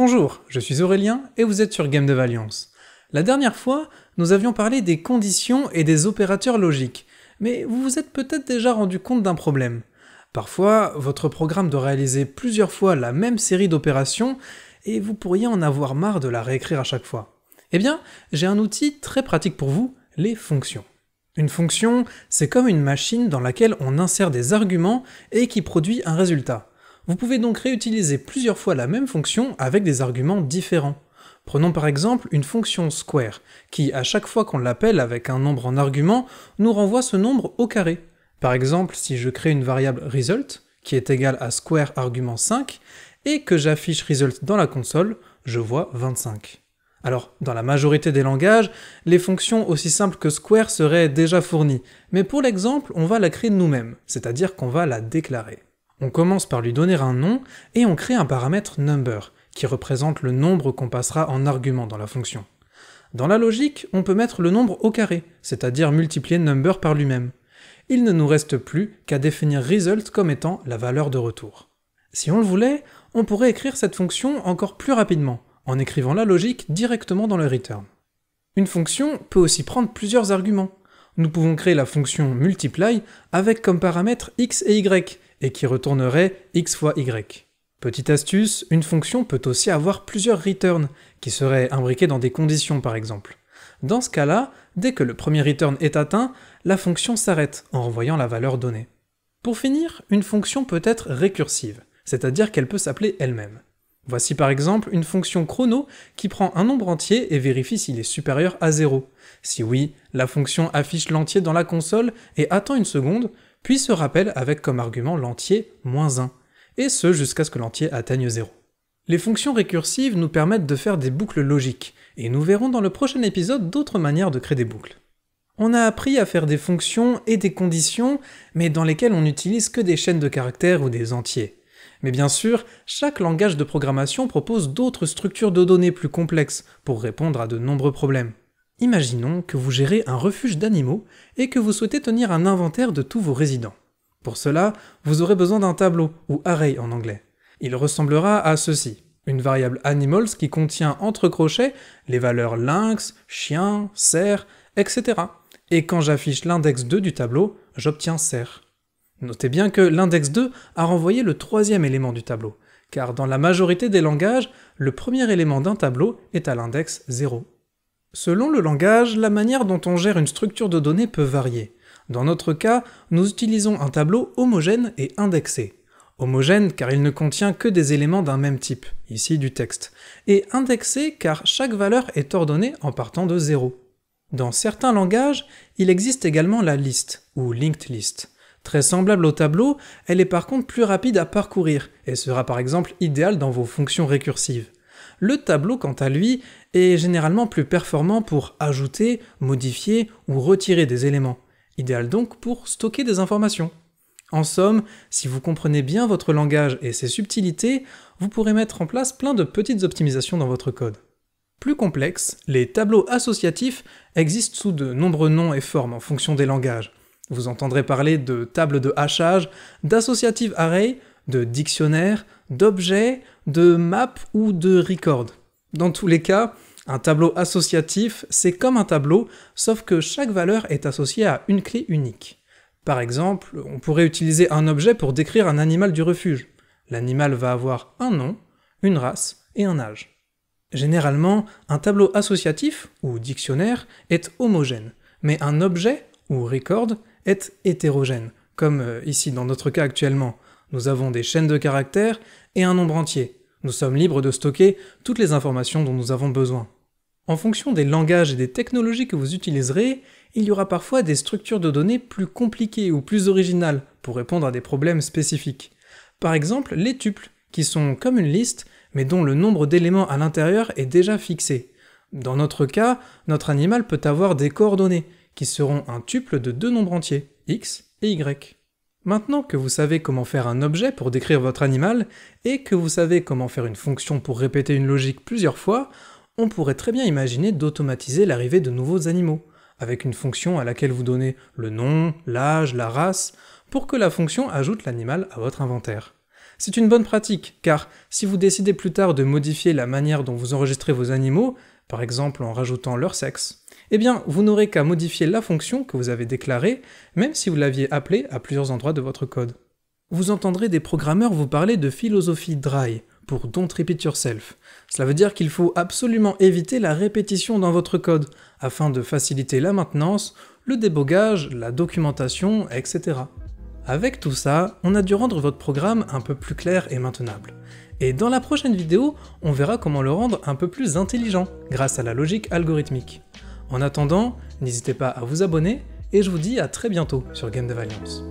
Bonjour, je suis Aurélien et vous êtes sur Game de Valiance. La dernière fois, nous avions parlé des conditions et des opérateurs logiques, mais vous vous êtes peut-être déjà rendu compte d'un problème. Parfois, votre programme doit réaliser plusieurs fois la même série d'opérations et vous pourriez en avoir marre de la réécrire à chaque fois. Eh bien, j'ai un outil très pratique pour vous, les fonctions. Une fonction, c'est comme une machine dans laquelle on insère des arguments et qui produit un résultat. Vous pouvez donc réutiliser plusieurs fois la même fonction avec des arguments différents. Prenons par exemple une fonction square, qui à chaque fois qu'on l'appelle avec un nombre en argument, nous renvoie ce nombre au carré. Par exemple, si je crée une variable result, qui est égale à square argument 5, et que j'affiche result dans la console, je vois 25. Alors, dans la majorité des langages, les fonctions aussi simples que square seraient déjà fournies, mais pour l'exemple, on va la créer nous-mêmes, c'est-à-dire qu'on va la déclarer. On commence par lui donner un nom et on crée un paramètre number, qui représente le nombre qu'on passera en argument dans la fonction. Dans la logique, on peut mettre le nombre au carré, c'est-à-dire multiplier number par lui-même. Il ne nous reste plus qu'à définir result comme étant la valeur de retour. Si on le voulait, on pourrait écrire cette fonction encore plus rapidement, en écrivant la logique directement dans le return. Une fonction peut aussi prendre plusieurs arguments. Nous pouvons créer la fonction multiply avec comme paramètres x et y, et qui retournerait x fois y. Petite astuce, une fonction peut aussi avoir plusieurs returns, qui seraient imbriqués dans des conditions par exemple. Dans ce cas-là, dès que le premier return est atteint, la fonction s'arrête en renvoyant la valeur donnée. Pour finir, une fonction peut être récursive, c'est-à-dire qu'elle peut s'appeler elle-même. Voici par exemple une fonction chrono qui prend un nombre entier et vérifie s'il est supérieur à 0. Si oui, la fonction affiche l'entier dans la console et attend une seconde, puis se rappelle avec comme argument l'entier moins 1, et ce jusqu'à ce que l'entier atteigne 0. Les fonctions récursives nous permettent de faire des boucles logiques, et nous verrons dans le prochain épisode d'autres manières de créer des boucles. On a appris à faire des fonctions et des conditions, mais dans lesquelles on n'utilise que des chaînes de caractères ou des entiers. Mais bien sûr, chaque langage de programmation propose d'autres structures de données plus complexes pour répondre à de nombreux problèmes. Imaginons que vous gérez un refuge d'animaux et que vous souhaitez tenir un inventaire de tous vos résidents. Pour cela, vous aurez besoin d'un tableau, ou array en anglais. Il ressemblera à ceci. Une variable animals qui contient entre crochets les valeurs lynx, chien, cerf, etc. Et quand j'affiche l'index 2 du tableau, j'obtiens cerf. Notez bien que l'index 2 a renvoyé le troisième élément du tableau, car dans la majorité des langages, le premier élément d'un tableau est à l'index 0. Selon le langage, la manière dont on gère une structure de données peut varier. Dans notre cas, nous utilisons un tableau homogène et indexé. Homogène car il ne contient que des éléments d'un même type, ici du texte, et indexé car chaque valeur est ordonnée en partant de zéro. Dans certains langages, il existe également la liste, ou linked list. Très semblable au tableau, elle est par contre plus rapide à parcourir et sera par exemple idéale dans vos fonctions récursives. Le tableau, quant à lui, est généralement plus performant pour ajouter, modifier ou retirer des éléments, idéal donc pour stocker des informations. En somme, si vous comprenez bien votre langage et ses subtilités, vous pourrez mettre en place plein de petites optimisations dans votre code. Plus complexe, les tableaux associatifs existent sous de nombreux noms et formes en fonction des langages. Vous entendrez parler de tables de hachage, d'associative array, de dictionnaire, d'objets de map ou de record. Dans tous les cas, un tableau associatif, c'est comme un tableau, sauf que chaque valeur est associée à une clé unique. Par exemple, on pourrait utiliser un objet pour décrire un animal du refuge. L'animal va avoir un nom, une race et un âge. Généralement, un tableau associatif, ou dictionnaire, est homogène, mais un objet, ou record, est hétérogène, comme euh, ici dans notre cas actuellement. Nous avons des chaînes de caractères et un nombre entier. Nous sommes libres de stocker toutes les informations dont nous avons besoin. En fonction des langages et des technologies que vous utiliserez, il y aura parfois des structures de données plus compliquées ou plus originales pour répondre à des problèmes spécifiques. Par exemple, les tuples, qui sont comme une liste, mais dont le nombre d'éléments à l'intérieur est déjà fixé. Dans notre cas, notre animal peut avoir des coordonnées, qui seront un tuple de deux nombres entiers, x et y. Maintenant que vous savez comment faire un objet pour décrire votre animal, et que vous savez comment faire une fonction pour répéter une logique plusieurs fois, on pourrait très bien imaginer d'automatiser l'arrivée de nouveaux animaux, avec une fonction à laquelle vous donnez le nom, l'âge, la race, pour que la fonction ajoute l'animal à votre inventaire. C'est une bonne pratique, car si vous décidez plus tard de modifier la manière dont vous enregistrez vos animaux, par exemple en rajoutant leur sexe, eh bien vous n'aurez qu'à modifier la fonction que vous avez déclarée, même si vous l'aviez appelée à plusieurs endroits de votre code. Vous entendrez des programmeurs vous parler de philosophie dry pour don't repeat yourself. Cela veut dire qu'il faut absolument éviter la répétition dans votre code afin de faciliter la maintenance, le débogage, la documentation, etc. Avec tout ça, on a dû rendre votre programme un peu plus clair et maintenable. Et dans la prochaine vidéo, on verra comment le rendre un peu plus intelligent grâce à la logique algorithmique. En attendant, n'hésitez pas à vous abonner et je vous dis à très bientôt sur Game de Valence.